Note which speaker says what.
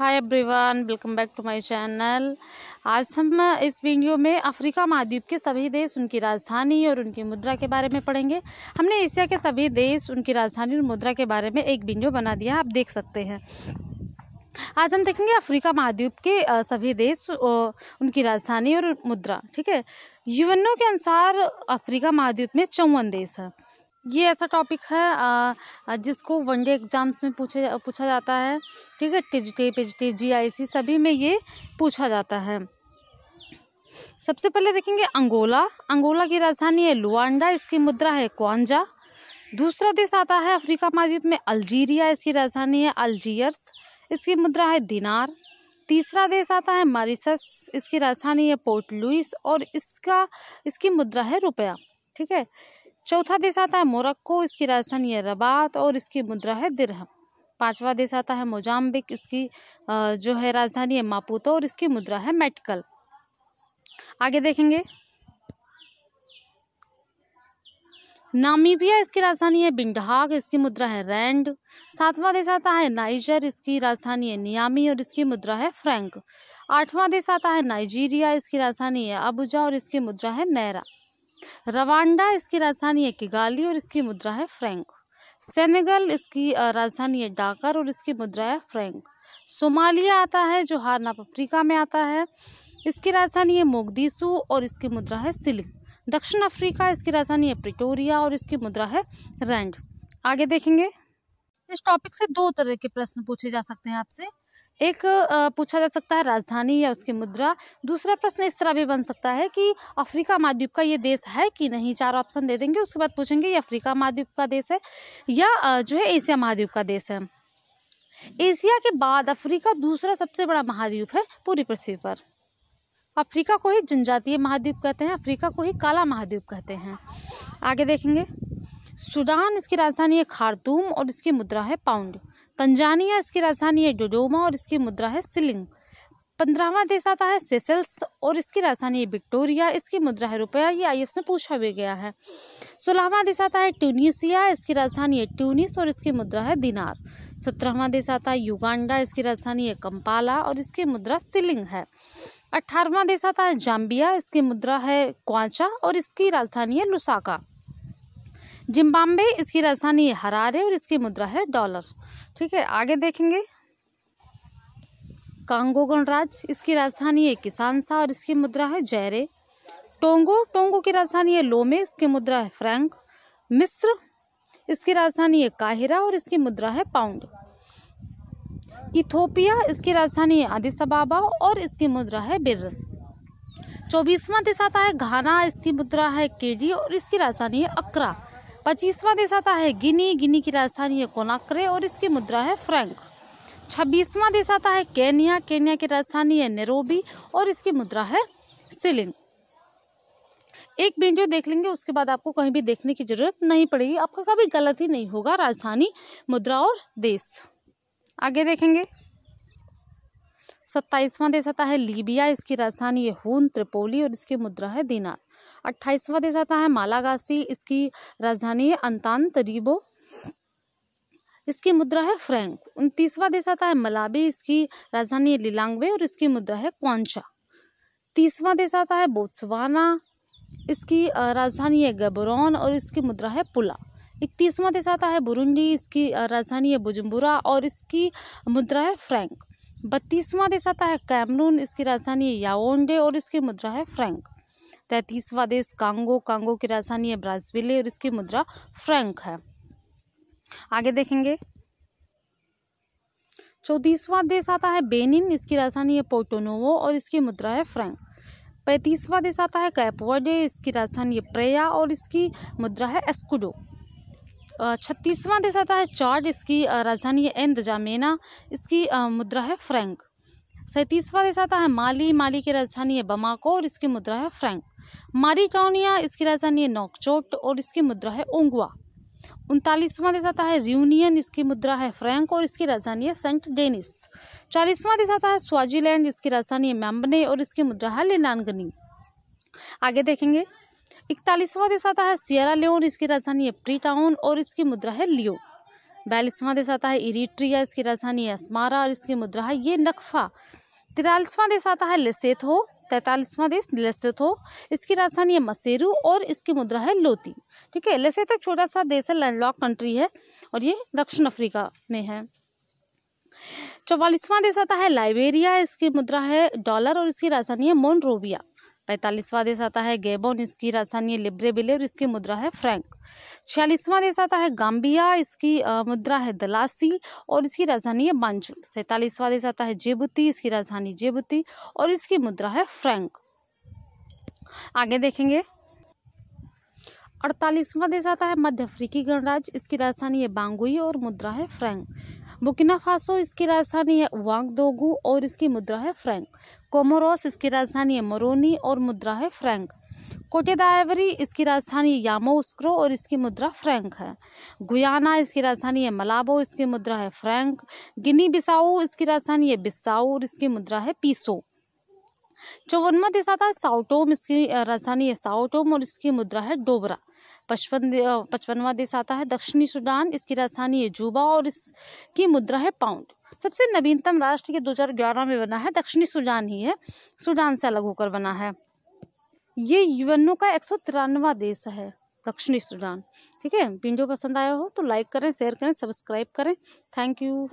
Speaker 1: hi everyone welcome back to my channel आज हम uh, इस वीडियो में अफ्रीका महाद्वीप के सभी देश उनकी राजधानी और उनकी मुद्रा के बारे में पढ़ेंगे हमने एशिया के सभी देश उनकी राजधानी और मुद्रा के बारे में एक वीडियो बना दिया आप देख सकते हैं आज हम देखेंगे अफ्रीका महाद्वीप के uh, सभी देश uh, उनकी राजधानी और मुद्रा ठीक है यूएनओ के अनुसार अफ्रीका महाद्वीप में चौवन देश हैं ये ऐसा टॉपिक है जिसको वनडे एग्जाम्स में पूछे पूछा जाता है ठीक है टिजटिव पिजटिव जीआईसी सभी में ये पूछा जाता है सबसे पहले देखेंगे अंगोला अंगोला की राजधानी है लुआंडा इसकी मुद्रा है क्वांजा दूसरा देश आता है अफ्रीका महाद्वीप में अल्जीरिया इसकी राजधानी है अल्जीयर्स इसकी मुद्रा है दिनार तीसरा देश आता है मारिसस इसकी राजधानी है पोर्ट लुइस और इसका इसकी मुद्रा है रुपया ठीक है चौथा देश आता है मोरक्को इसकी राजधानी है रबात और इसकी मुद्रा है दिरहम पांचवा देश आता है मोजाम्बिक इसकी जो है राजधानी है मापूतो और इसकी मुद्रा है मेटकल आगे देखेंगे नामीबिया इसकी राजधानी है बिंडहाग इसकी मुद्रा है रैंड सातवां देश आता है नाइजर इसकी राजधानी है नियामी और इसकी मुद्रा है फ्रैंक आठवां देश आता है नाइजीरिया इसकी राजधानी है अबुजा और इसकी मुद्रा है नैरा रवांडा इसकी राजधानी है किगाली और इसकी मुद्रा है फ्रैंक सेनेगल इसकी राजधानी है डाकर और इसकी मुद्रा है फ्रैंक सोमालिया आता है जो हारनाप अफ्रीका में आता है इसकी राजधानी है मोगदीसू और इसकी मुद्रा है सिलिक दक्षिण अफ्रीका इसकी राजधानी है प्रिटोरिया और इसकी मुद्रा है रैंड आगे देखेंगे इस टॉपिक से दो तरह के प्रश्न पूछे जा सकते हैं आपसे एक पूछा जा सकता है राजधानी या उसकी मुद्रा दूसरा प्रश्न इस तरह भी बन सकता है कि अफ्रीका महाद्वीप का ये देश है कि नहीं चार ऑप्शन दे देंगे उसके बाद पूछेंगे ये अफ्रीका महाद्वीप का देश है या जो है एशिया महाद्वीप का देश है एशिया के बाद अफ्रीका दूसरा सबसे बड़ा महाद्वीप है पूरी पृथ्वी पर अफ्रीका को ही जनजातीय महाद्वीप कहते हैं अफ्रीका को ही काला महाद्वीप कहते हैं आगे देखेंगे सूडान इसकी राजधानी है खारतूम और इसकी मुद्रा है पाउंड तंजानिया इसकी राजधानी है डोडोमा और इसकी मुद्रा है सिलिंग पंद्रहवा देश आता है सेसेल्स और इसकी राजधानी है विक्टोरिया इसकी मुद्रा है रुपया ये आई में पूछा भी गया है सोलहवा देश आता है ट्यूनिसिया इसकी राजधानी है ट्यूनिस और इसकी मुद्रा है दिनार सत्रहवा देश आता है युगांडा इसकी राजधानी है कंपाला और इसकी मुद्रा सिलिंग है अट्ठारहवा देश आता है जाम्बिया इसकी मुद्रा है क्वाचा और इसकी राजधानी है लुसाका जिम्बाब्वे इसकी राजधानी है हरारे और इसकी मुद्रा है डॉलर ठीक है आगे देखेंगे कांगो गणराज इसकी राजधानी है किसानसा और इसकी मुद्रा है जैरे टोंगो टोंगो की राजधानी है लोमे इसकी मुद्रा है फ्रैंक मिस्र इसकी राजधानी है काहिरा और इसकी मुद्रा है पाउंड इथोपिया इसकी राजधानी है आदिसबाबा और इसकी मुद्रा है बिर चौबीसवां देश आता है घाना इसकी मुद्रा है केडी और इसकी राजधानी है अक्रा पच्चीसवां देश आता है गिनी गिनी की राजधानी है कोनाक्रे और इसकी मुद्रा है फ्रैंक छब्बीसवां देश आता है केनिया केनिया की राजधानी है नेरोबी और इसकी मुद्रा है सिलिंग एक वीडियो देख लेंगे उसके बाद आपको कहीं भी देखने की जरूरत नहीं पड़ेगी आपका कभी गलत ही नहीं होगा राजधानी मुद्रा और देश आगे देखेंगे सत्ताईसवां देश आता है लीबिया इसकी राजधानी है हून त्रिपोली और इसकी मुद्रा है दीनार अट्ठाईसवां देश आता है मालागासी इसकी राजधानी है तरीबो इसकी मुद्रा है फ्रैंक उनतीसवां देश आता है मलाबी इसकी राजधानी है लिलांगवे और इसकी मुद्रा है क्वांचा तीसवा देश आता है बोत्सवाना इसकी राजधानी है गबरौन और इसकी मुद्रा है पुला इकतीसवा देश आता है बुरुंडी इसकी राजधानी है बुजुम्बुरा और इसकी मुद्रा है फ्रैंक बत्तीसवां देश आता है कैमरून इसकी राजधानी है याओंडे और इसकी मुद्रा है फ्रैंक तैंतीसवा देश कांगो कांगो की राजधानी है ब्राजीले और इसकी मुद्रा फ्रैंक है आगे देखेंगे चौतीसवा देश आता है बेनिन इसकी राजधानी है पोर्टोनोवो और इसकी मुद्रा है फ्रैंक पैंतीसवा देश आता है कैपवर्डे इसकी राजधानी है प्रेया और इसकी मुद्रा है एस्कुडो छत्तीसवां देश आता है चार्ड इसकी राजधानी है एंदजामेना इसकी मुद्रा है फ्रैंक सैंतीसवां देश आता है माली माली की राजधानी है बमाको और इसकी मुद्रा है फ्रैंक मारिटोनिया इसकी राजधानी है नॉकचोट और इसकी मुद्रा है ओंगुआ उनतालीसवां देश आता है रियूनियन इसकी मुद्रा है फ्रैंक और इसकी राजधानी है सेंट डेनिस चालीसवां देश आता है स्वाजीलैंड इसकी राजधानी है मैम्बने और इसकी मुद्रा है लेनानगनी आगे देखेंगे इकतालीसवां देश आता है सियरा लियोन इसकी राजधानी है प्री टाउन और इसकी मुद्रा है लियो बयालीसवां देश आता है इरिट्रिया इसकी राजधानी है असमारा और इसकी मुद्रा है ये नक्फा तिरालीसवां देश आता है लेसेथो तैंतालीसवां देश लेसेथो इसकी राजधानी है मसेरू और इसकी मुद्रा है लोती ठीक है लेसेथो एक छोटा सा देश है लैंडलॉक कंट्री है और ये दक्षिण अफ्रीका में है चौवालीसवां देश आता है लाइबेरिया इसकी मुद्रा है डॉलर और इसकी राजधानी है मोनरोविया पैंतालीसवां देश आता है गेबोन इसकी राजधानी है लिब्रेबिले और इसकी मुद्रा है फ्रैंक छियालीसवां देश आता है गाम्बिया इसकी मुद्रा है दलासी और इसकी राजधानी है बांजुल सैंतालीसवां देश आता है जेबुती इसकी राजधानी जेबुती और इसकी मुद्रा है फ्रैंक आगे देखेंगे अड़तालीसवां देश आता है मध्य अफ्रीकी गणराज्य इसकी राजधानी है बांगुई और मुद्रा है फ्रैंक बुकिना फासो इसकी राजधानी है वांग और इसकी मुद्रा है फ्रैंक कोमोरोस इसकी राजधानी है मोरोनी और मुद्रा है फ्रैंक कोटेदायवरी इसकी राजधानी यामोस्क्रो और इसकी मुद्रा फ्रैंक है गुयाना इसकी राजधानी है मलाबो इसकी मुद्रा है फ्रैंक गिनी बिसाऊ इसकी राजधानी है बिसाऊ और इसकी मुद्रा है पीसो चौवनवा देश आता है साउटोम इसकी राजधानी है साउटोम और इसकी मुद्रा है डोबरा पचपन पचपनवा देश आता है दक्षिणी सूडान इसकी राजधानी है जूबा और इसकी मुद्रा है पाउंड सबसे नवीनतम राष्ट्र ये 2011 में बना है दक्षिणी सूडान ही है सूडान से अलग होकर बना है ये यूएनओ का एक देश है दक्षिणी सूडान ठीक है वीडियो पसंद आया हो तो लाइक करें शेयर करें सब्सक्राइब करें थैंक यू